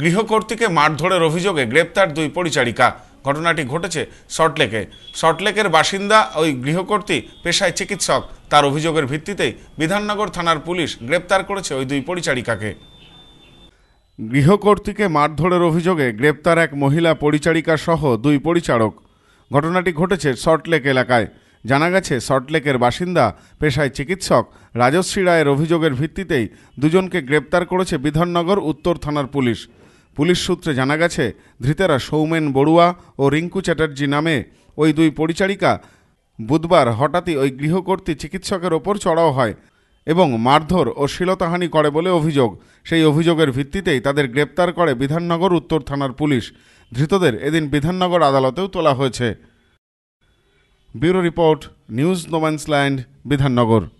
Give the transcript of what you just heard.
গৃহকর্তীকে মারধরের অভিযোগে গ্রেপ্তার দুই পরিচারিকা ঘটনাটি ঘটেছে সল্টলেকে সল্টলেকের বাসিন্দা ওই গৃহকর্তী পেশায় চিকিৎসক তার অভিযোগের ভিত্তিতেই বিধাননগর থানার পুলিশ গ্রেপ্তার করেছে ওই দুই পরিচারিকাকে গৃহকর্তীকে মারধরের অভিযোগে গ্রেপ্তার এক মহিলা পরিচারিকা সহ দুই পরিচারক ঘটনাটি ঘটেছে সল্টলেক এলাকায় জানা গেছে সল্টলেকের বাসিন্দা পেশায় চিকিৎসক রাজশ্রী রায়ের অভিযোগের ভিত্তিতেই দুজনকে গ্রেপ্তার করেছে বিধাননগর উত্তর থানার পুলিশ পুলিশ সূত্রে জানা গেছে ধৃতেরা সৌমেন বড়ুয়া ও রিঙ্কু চ্যাটার্জি নামে ওই দুই পরিচারিকা বুধবার হঠাৎই ওই গৃহকর্তী চিকিৎসকের ওপর চড়াও হয় এবং মারধর ও শ্লীলতাহানি করে বলে অভিযোগ সেই অভিযোগের ভিত্তিতেই তাদের গ্রেপ্তার করে বিধাননগর উত্তর থানার পুলিশ ধৃতদের এদিন বিধাননগর আদালতেও তোলা হয়েছে bureau report news no man's land Bidhannagar